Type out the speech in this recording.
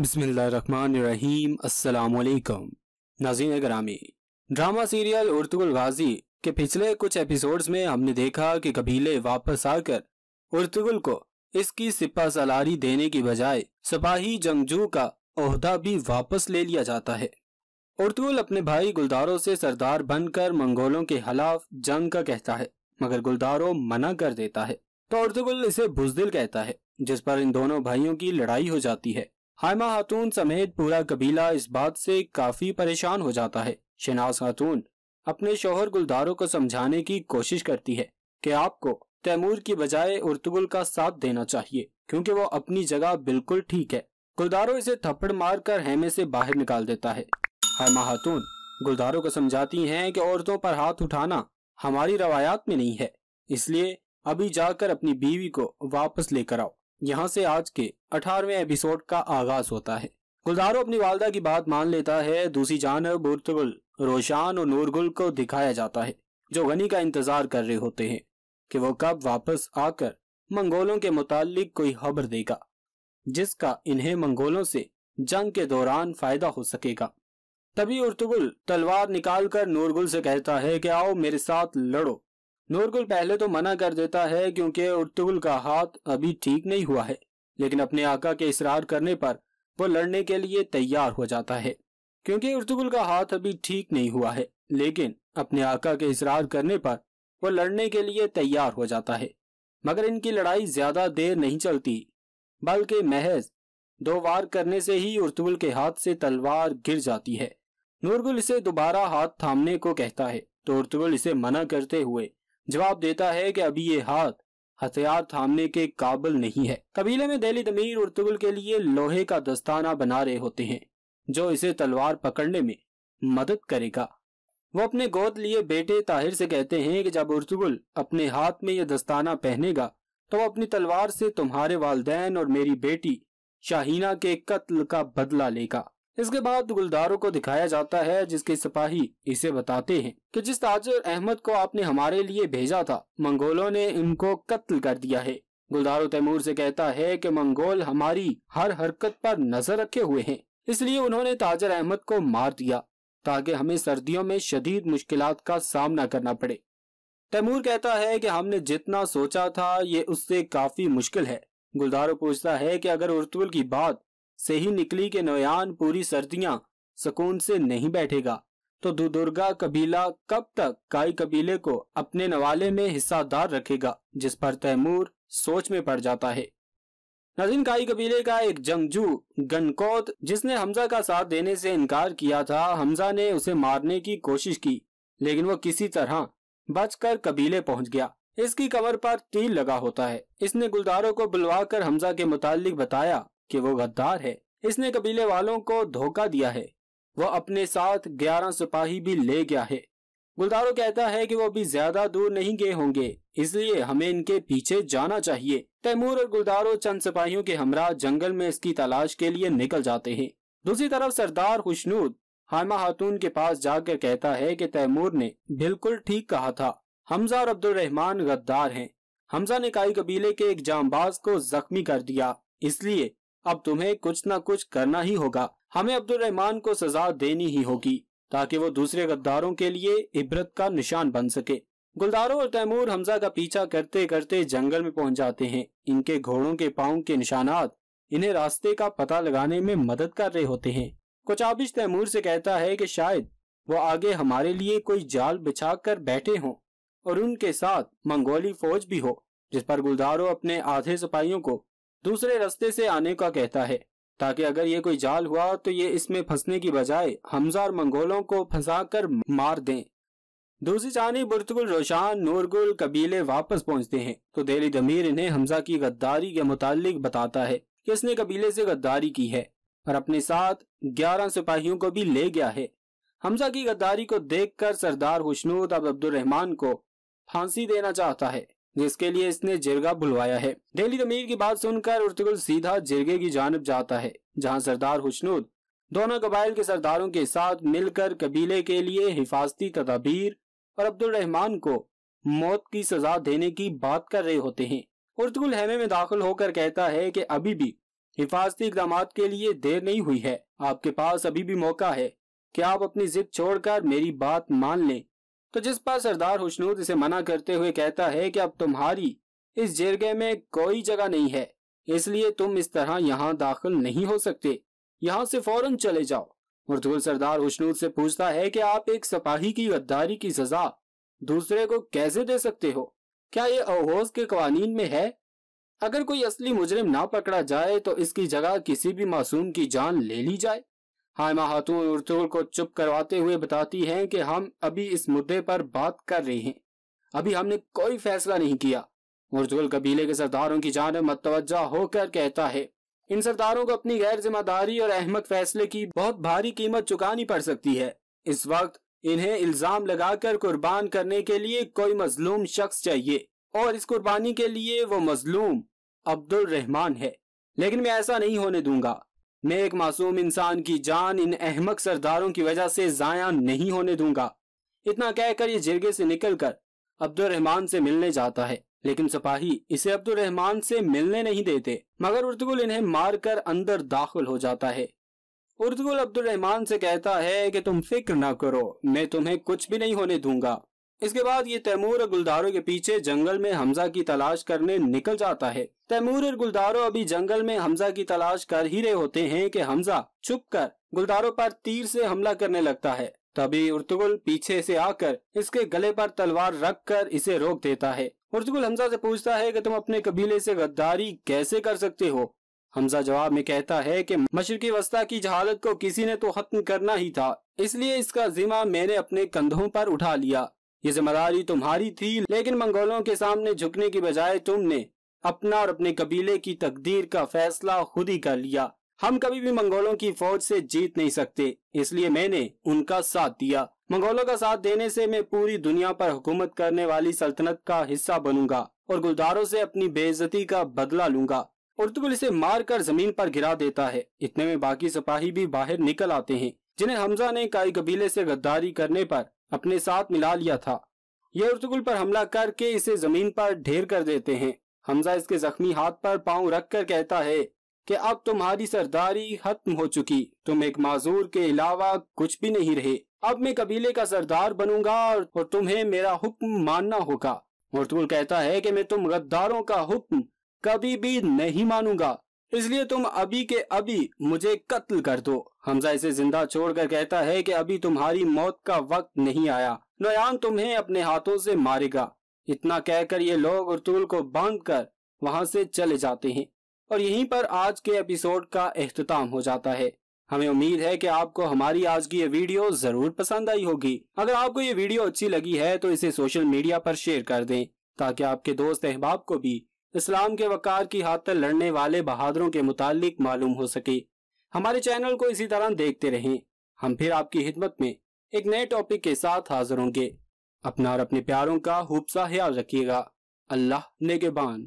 बसमीम अल्लाम नाजीन ग्रामी ड्रामा सीरियल उर्तुल गाजी के पिछले कुछ एपिसोड्स में हमने देखा कि कबीले वापस आकर उर्तुगल को इसकी सिपा सलारी देने की बजाय सिपाही जंगजू का ओहदा भी वापस ले लिया जाता है उर्तुगुल अपने भाई गुलदारों से सरदार बनकर मंगोलों के खिलाफ जंग का कहता है मगर गुलदारों मना कर देता है तो उर्तुगल इसे बुजदिल कहता है जिस पर इन दोनों भाइयों की लड़ाई हो जाती है हायमा खातून समेत पूरा कबीला इस बात से काफी परेशान हो जाता है शहनाज खातून अपने शोहर गुलदारों को समझाने की कोशिश करती है कि आपको तैमूर की बजाय उर्तुगुल का साथ देना चाहिए क्योंकि वो अपनी जगह बिल्कुल ठीक है गुलदारो इसे थप्पड़ मार कर हेमे से बाहर निकाल देता है हायमा खातून गुलदारों को समझाती हैं कि औरतों पर हाथ उठाना हमारी रवायात में नहीं है इसलिए अभी जाकर अपनी बीवी को वापस लेकर आओ यहाँ से आज के अठारवे एपिसोड का आगाज होता है गुलदारो अपनी वालदा की बात मान लेता है दूसरी जानब बुर्तगुल रोशान और नूरगुल को दिखाया जाता है जो गनी का इंतजार कर रहे होते हैं कि वो कब वापस आकर मंगोलों के मुतालिक कोई खबर देगा जिसका इन्हें मंगोलों से जंग के दौरान फायदा हो सकेगा तभी उर्तुगुल तलवार निकालकर नूरगुल से कहता है कि आओ मेरे साथ लड़ो नूरगुल पहले तो मना कर देता है क्योंकि उर्तुगुल का हाथ अभी ठीक नहीं हुआ है लेकिन अपने आका के इसरार करने पर वो लड़ने के लिए तैयार हो जाता है क्योंकि उर्तुगुल का हाथ अभी ठीक नहीं हुआ है लेकिन अपने आका के इसरार करने पर वो लड़ने के लिए तैयार हो जाता है मगर इनकी लड़ाई ज्यादा देर नहीं चलती बल्कि महज दो वार करने से ही उर्तुगुल के हाथ से तलवार गिर जाती है नूरगुल इसे दोबारा हाथ थामने को कहता है तो उर्तुगुल इसे मना करते हुए जवाब देता है कि अभी ये हाथ हथियार थामने के काबिल नहीं है कबीले में दहली दमीर और तुगल के लिए लोहे का दस्ताना बना रहे होते हैं जो इसे तलवार पकड़ने में मदद करेगा वो अपने गोद लिए बेटे ताहिर से कहते हैं कि जब उर्तुगुल अपने हाथ में यह दस्ताना पहनेगा तो वो अपनी तलवार से तुम्हारे वालदेन और मेरी बेटी शाहीना के कत्ल का बदला लेगा इसके बाद गुलदारों को दिखाया जाता है जिसके सिपाही इसे बताते हैं कि जिस ताजर अहमद को आपने हमारे लिए भेजा था मंगोलों ने उनको कत्ल कर दिया है गुलदारो तैमूर से कहता है कि मंगोल हमारी हर हरकत पर नजर रखे हुए हैं इसलिए उन्होंने ताजर अहमद को मार दिया ताकि हमें सर्दियों में शदीद मुश्किल का सामना करना पड़े तैमूर कहता है कि हमने जितना सोचा था ये उससे काफी मुश्किल है गुलदारो पूछता है कि अगर उर्तुल की बात से ही निकली के नोयान पूरी सर्दियां सुकून से नहीं बैठेगा तो दुदुर्गा कबीला कब तक काई कबीले को अपने नवाले में हिस्सादार रखेगा जिस पर तैमूर सोच में पड़ जाता है नजीन काई कबीले का एक जंगजू गनकोत जिसने हमजा का साथ देने से इनकार किया था हमजा ने उसे मारने की कोशिश की लेकिन वो किसी तरह बचकर कबीले पहुंच गया इसकी कमर पर तीर लगा होता है इसने गुलदारों को बुलवा कर हमजा के मुतालिक बताया कि वो गद्दार है इसने कबीले वालों को धोखा दिया है वो अपने साथ ग्यारह सिपाही भी ले गया है गुलदारो कहता है कि वो अभी ज्यादा दूर नहीं गए होंगे इसलिए हमें इनके पीछे जाना चाहिए तैमूर और गुलदारो चंद सिपाहियों के हमरा जंगल में इसकी तलाश के लिए निकल जाते हैं दूसरी तरफ सरदार खुशनूद हामा खातून के पास जाकर कहता है कि तैमूर ने बिल्कुल ठीक कहा था हमजा और अब्दुल रहमान गद्दार हैं हमजा ने काई कबीले के एक जामबाज को जख्मी कर दिया इसलिए अब तुम्हें कुछ ना कुछ करना ही होगा हमें अब्दुल रहमान को सजा देनी ही होगी ताकि वो दूसरे गद्दारों के लिए इबरत का निशान बन सके गुलदारो और तैमूर हमजा का पीछा करते करते जंगल में पहुंच जाते हैं इनके घोड़ों के पाओ के निशानात इन्हें रास्ते का पता लगाने में मदद कर रहे होते हैं कुछ आबिश तैमूर से कहता है कि शायद वो आगे हमारे लिए कोई जाल बिछा कर बैठे हों और उनके साथ मंगोली फौज भी हो जिस पर गुलदारो अपने आधे सिपाहियों को दूसरे रास्ते से आने का कहता है ताकि अगर ये कोई जाल हुआ तो ये इसमें फंसने की बजाय हमजा और मंगोलों को फंसा कर मार दें दूसरी जानी बुरतगुल रोशान नूरगुल कबीले वापस पहुंचते हैं तो देली दमीर इन्हें हमजा की गद्दारी के मुतालिक बताता है कि इसने कबीले से गद्दारी की है और अपने साथ ग्यारह सिपाहियों को भी ले गया है हमजा की गद्दारी को देखकर सरदार हुशनूद अब अब्दुलरहमान को फांसी देना चाहता है जिसके लिए इसने जिरगा बुलवाया है डेली तमीर की बात सुनकर उर्तुगुल सीधा जिरगे की जानब जाता है जहाँ सरदार हुसनूद दोनों कबाइल के सरदारों के साथ मिलकर कबीले के लिए हिफाजती तदाबीर और अब्दुल रहमान को मौत की सजा देने की बात कर रहे होते हैं उर्तुगुल हैमे में दाखिल होकर कहता है कि अभी भी हिफाजती इकदाम के लिए देर नहीं हुई है आपके पास अभी भी मौका है कि आप अपनी जिद छोड़कर मेरी बात मान लें तो जिस पर सरदार हुशनूद इसे मना करते हुए कहता है कि अब तुम्हारी इस जिरगे में कोई जगह नहीं है इसलिए तुम इस तरह यहाँ दाखिल नहीं हो सकते यहाँ से फौरन चले जाओ मरदूल सरदार हुशनूद से पूछता है कि आप एक सिपाही की गद्दारी की सजा दूसरे को कैसे दे सकते हो क्या ये अहोज के कवानीन में है अगर कोई असली मुजरिम ना पकड़ा जाए तो इसकी जगह किसी भी मासूम की जान ले ली जाए हायमा खातून उर्तुल को चुप करवाते हुए बताती हैं कि हम अभी इस मुद्दे पर बात कर रहे हैं अभी हमने कोई फैसला नहीं किया मुर्तुल कबीले के सरदारों की जान मतवजा होकर कहता है इन सरदारों को अपनी गैर जिम्मेदारी और अहमद फैसले की बहुत भारी कीमत चुकानी पड़ सकती है इस वक्त इन्हें इल्जाम लगाकर कुर्बान करने के लिए कोई मजलूम शख्स चाहिए और इस कुर्बानी के लिए वो मजलूम अब्दुल रहमान है लेकिन मैं ऐसा नहीं होने दूंगा मैं एक मासूम इंसान की जान इन अहमक सरदारों की वजह से जाया नहीं होने दूंगा इतना कहकर ये जिरगे से निकलकर अब्दुलरहमान से मिलने जाता है लेकिन सिपाही इसे अब्दुलरहमान से मिलने नहीं देते मगर उर्दगुल इन्हें मारकर अंदर दाखिल हो जाता है उर्दगुल अब्दुलरहमान से कहता है कि तुम फिक्र ना करो मैं तुम्हें कुछ भी नहीं होने दूंगा इसके बाद ये तैमूर और गुलदारों के पीछे जंगल में हमजा की तलाश करने निकल जाता है तैमूर और गुलदारों अभी जंगल में हमजा की तलाश कर ही रहे होते हैं कि हमजा छुप कर गुलदारों पर तीर से हमला करने लगता है तभी उर्तुगुल पीछे से आकर इसके गले पर तलवार रख कर इसे रोक देता है उर्तुगुल हमजा से पूछता है कि तुम अपने कबीले से गद्दारी कैसे कर सकते हो हमजा जवाब में कहता है कि मशरकी वस्ता की जहालत को किसी ने तो खत्म करना ही था इसलिए इसका जिम्मा मैंने अपने कंधों पर उठा लिया ये जिम्मेदारी तुम्हारी थी लेकिन मंगोलों के सामने झुकने की बजाय तुमने अपना और अपने कबीले की तकदीर का फैसला खुद ही कर लिया हम कभी भी मंगोलों की फौज से जीत नहीं सकते इसलिए मैंने उनका साथ दिया मंगोलों का साथ देने से मैं पूरी दुनिया पर हुकूमत करने वाली सल्तनत का हिस्सा बनूंगा और गुलदारों से अपनी बेइज्जती का बदला लूंगा पुर्तगल इसे मार कर जमीन पर गिरा देता है इतने में बाकी सिपाही भी बाहर निकल आते हैं जिन्हें हमजा ने काई कबीले से गद्दारी करने पर अपने साथ मिला लिया था यह उर्तुगुल पर हमला करके इसे जमीन पर ढेर कर देते हैं हमजा इसके जख्मी हाथ पर पांव रखकर कहता है कि अब तुम्हारी सरदारी खत्म हो चुकी तुम एक माजूर के अलावा कुछ भी नहीं रहे अब मैं कबीले का सरदार बनूंगा और तुम्हें मेरा हुक्म मानना होगा मुर्तुल कहता है कि मैं तुम गद्दारों का हुक्म कभी भी नहीं मानूंगा इसलिए तुम अभी के अभी मुझे कत्ल कर दो हमजा इसे जिंदा छोड़कर कहता है कि अभी तुम्हारी मौत का वक्त नहीं आया नोयान तुम्हें अपने हाथों से मारेगा इतना कहकर ये लोग उर्तूल को बांध कर वहां से चले जाते हैं और यहीं पर आज के एपिसोड का अख्ताम हो जाता है हमें उम्मीद है कि आपको हमारी आज की ये वीडियो जरूर पसंद आई होगी अगर आपको ये वीडियो अच्छी लगी है तो इसे सोशल मीडिया पर शेयर कर दें ताकि आपके दोस्त अहबाब को भी इस्लाम के वकार की हाथ तक लड़ने वाले बहादुरों के मुतालिक मालूम हो सके हमारे चैनल को इसी तरह देखते रहें हम फिर आपकी हिदमत में एक नए टॉपिक के साथ हाजिर होंगे अपना और अपने प्यारों का खूब सा ख्याल रखिएगा अल्लाह नेगेबान